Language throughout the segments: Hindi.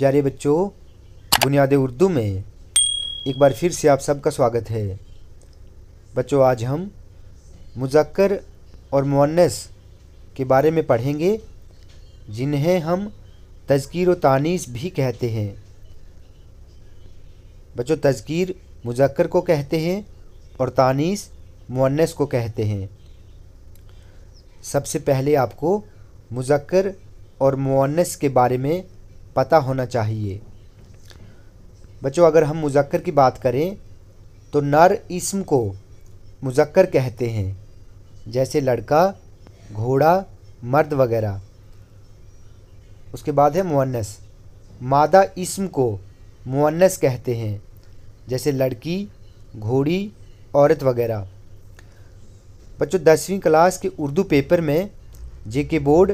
प्यारे बच्चों बुनियाद उर्दू में एक बार फिर से आप सबका स्वागत है बच्चों आज हम मुजक्कर और मुनस के बारे में पढ़ेंगे जिन्हें हम तज़कीर व तानीस भी कहते हैं बच्चों तज़कीर मुजक्कर को कहते हैं और तानीस मुनस को कहते हैं सबसे पहले आपको मुजक्कर और मुनस के बारे में पता होना चाहिए बच्चों अगर हम मुजक्कर की बात करें तो नर इसम को मुजक्कर कहते हैं जैसे लड़का घोड़ा मर्द वगैरह उसके बाद है मुअन्नस मादा इसम को मुअन्नस कहते हैं जैसे लड़की घोड़ी औरत वगैरह बच्चों दसवीं क्लास के उर्दू पेपर में जे के बोर्ड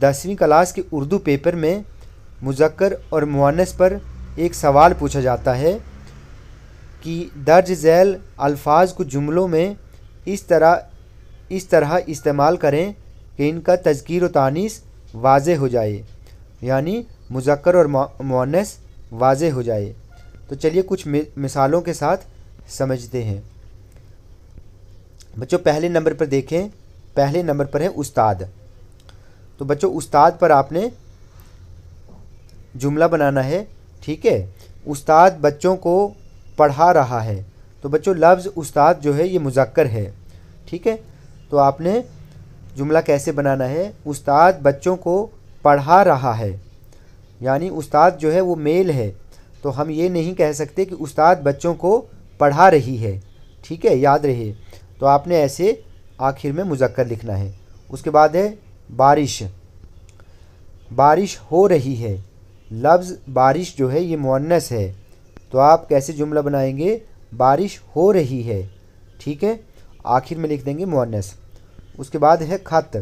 दसवीं क्लास के उर्दू पेपर में मुजक्र और मुनस पर एक सवाल पूछा जाता है कि दर्ज झैल अल्फाज को जुमलों में इस तरह इस तरह इस्तेमाल करें कि इनका तस्कीर व तानीस वाज हो जाए यानी मुजक्र और मुनस वाज हो जाए तो चलिए कुछ मिसालों के साथ समझते हैं बच्चों पहले नंबर पर देखें पहले नंबर पर है उस्ताद तो बच्चों उस्ताद पर आपने जुमला बनाना है ठीक है उस्ताद बच्चों को पढ़ा रहा है तो बच्चों लफ्ज़ उस्ताद जो है ये मुजक्कर है ठीक है तो आपने जुमला कैसे बनाना है उस्ताद बच्चों को पढ़ा रहा है यानी उस्ताद जो है वो मेल है तो हम ये नहीं कह सकते कि उस्ताद बच्चों को पढ़ा रही है ठीक है याद रहे तो आपने ऐसे आखिर में मुजक्कर लिखना है उसके बाद है बारिश बारिश हो रही है लफ्ज़ बारिश जो है ये मुनस है तो आप कैसे जुमला बनाएंगे बारिश हो रही है ठीक है आखिर में लिख देंगे मुनस उसके बाद है ख़त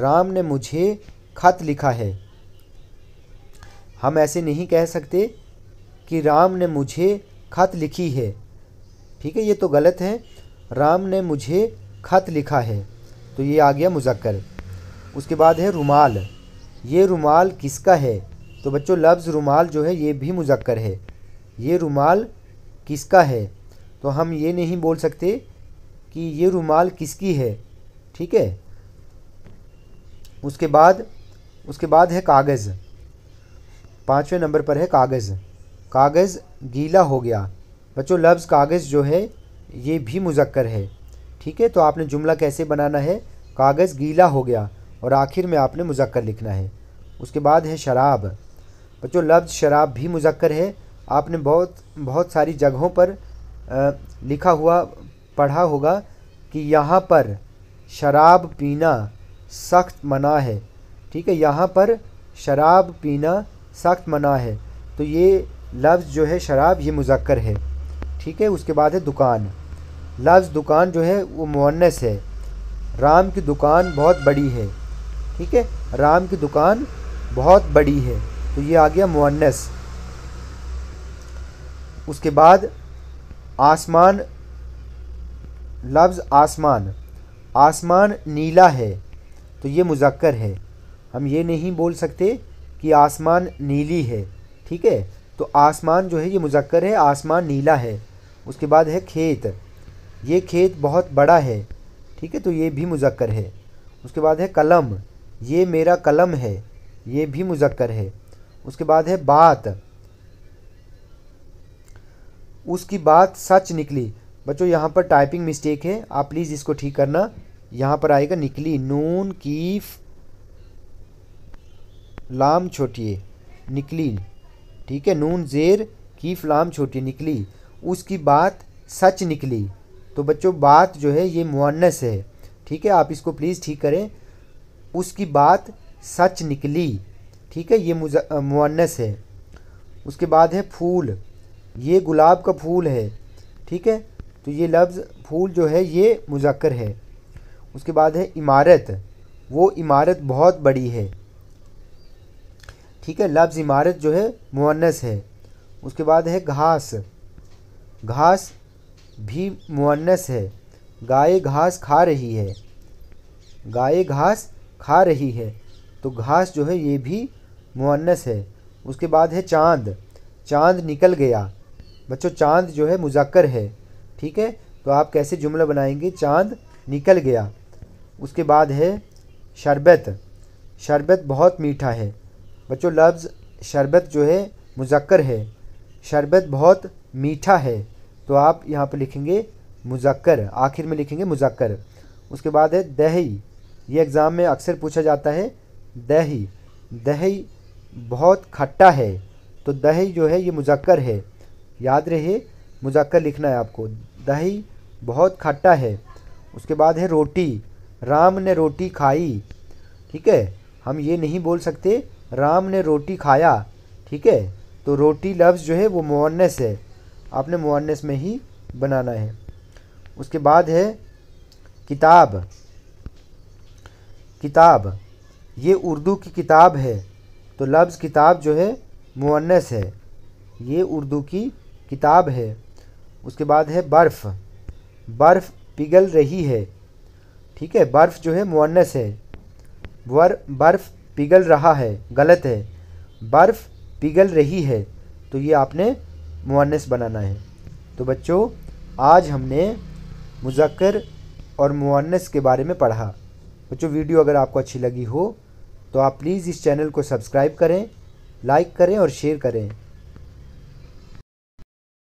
राम ने मुझे ख़त लिखा है हम ऐसे नहीं कह सकते कि राम ने मुझे ख़त लिखी है ठीक है ये तो गलत है राम ने मुझे ख़त लिखा है तो ये आ गया मुजक्कर उसके बाद है रुमाल ये रुमाल किसका है तो बच्चों लफ्ज़ रुमाल जो है ये भी मुजक्कर है ये रुमाल किसका है तो हम ये नहीं बोल सकते कि ये रुमाल किसकी है ठीक है उसके बाद उसके बाद है कागज़ पाँचवें नंबर पर है कागज़ कागज़ गीला हो गया बच्चों लफ्ज़ कागज़ जो है ये भी मुजक्कर है ठीक है तो आपने जुमला कैसे बनाना है कागज़ गीला हो गया और आखिर में आपने मुजक्कर लिखना है उसके बाद है शराब बच्चों लफ्ज़ शराब भी मुजक्र है आपने बहुत बहुत सारी जगहों पर लिखा हुआ पढ़ा होगा कि यहाँ पर शराब पीना सख्त मना है ठीक है यहाँ पर शराब पीना सख्त मना है तो ये लफ्ज़ जो है शराब ये मुजक्र है ठीक है उसके बाद है दुकान लफ्ज़ दुकान जो है वो मुन्नस है राम की दुकान बहुत बड़ी है ठीक है राम की दुकान बहुत बड़ी है तो ये आ गया मुन्नस उसके बाद आसमान लफ्ज़ आसमान आसमान नीला है तो ये मुजक्कर है हम ये नहीं बोल सकते कि आसमान नीली है ठीक है तो आसमान जो है ये मुजक्कर है आसमान नीला है उसके बाद है खेत ये खेत बहुत बड़ा है ठीक है तो ये भी मुजक्कर है उसके बाद है कलम ये मेरा कलम है ये भी मुजक्कर है उसके बाद है बात उसकी बात सच निकली बच्चों यहाँ पर टाइपिंग मिस्टेक है आप प्लीज़ इसको ठीक करना यहाँ पर आएगा निकली नून की लाम छोटिए निकली ठीक है नून जेर की लाम छोटी निकली उसकी बात सच निकली तो बच्चों बात जो है ये मुआनस है ठीक है आप इसको प्लीज़ ठीक करें उसकी बात सच निकली ठीक है ये मुअन्नस है उसके बाद है फूल ये गुलाब का फूल है ठीक है तो ये लफ्ज़ फूल जो है ये मुजक्र है उसके बाद है इमारत वो इमारत बहुत बड़ी है ठीक है लफ्ज़ इमारत जो है मुअन्नस है उसके बाद है घास घास भी मुअन्नस है गाय घास खा रही है गाय घास खा रही है तो घास जो है ये भी मुअन्नस है उसके बाद है चांद चांद निकल गया बच्चों चांद जो है मुजक्र है ठीक है तो आप कैसे जुमला बनाएंगे चांद निकल गया उसके बाद है शरबत शरबत बहुत मीठा है बच्चों लफ्ज़ शरबत जो है मुजक्र है शरबत बहुत मीठा है तो आप यहाँ पर लिखेंगे मुजक्र आखिर में लिखेंगे मुजक्र उसके बाद है दही ये एग्ज़ाम में अक्सर पूछा जाता है दही दही बहुत खट्टा है तो दही जो है ये मुजक्कर है याद रहे मुजक्कर लिखना है आपको दही बहुत खट्टा है उसके बाद है रोटी राम ने रोटी खाई ठीक है हम ये नहीं बोल सकते राम ने रोटी खाया ठीक है तो रोटी लफ्ज़ जो है वो मुन्नस है आपने मुन्नस में ही बनाना है उसके बाद है किताब किताब ये उर्दू की किताब है तो लफ्ज़ किताब जो है मुअन्नस है ये उर्दू की किताब है उसके बाद है बर्फ़ बर्फ़ पिघल रही है ठीक है बर्फ़ जो है मुअन्नस है वर बर्फ़ पिघल रहा है गलत है बर्फ़ पिघल रही है तो ये आपने मुअन्नस बनाना है तो बच्चों आज हमने मुजक्र और मुअन्नस के बारे में पढ़ा बच्चों वीडियो अगर आपको अच्छी लगी हो तो आप प्लीज़ इस चैनल को सब्सक्राइब करें लाइक करें और शेयर करें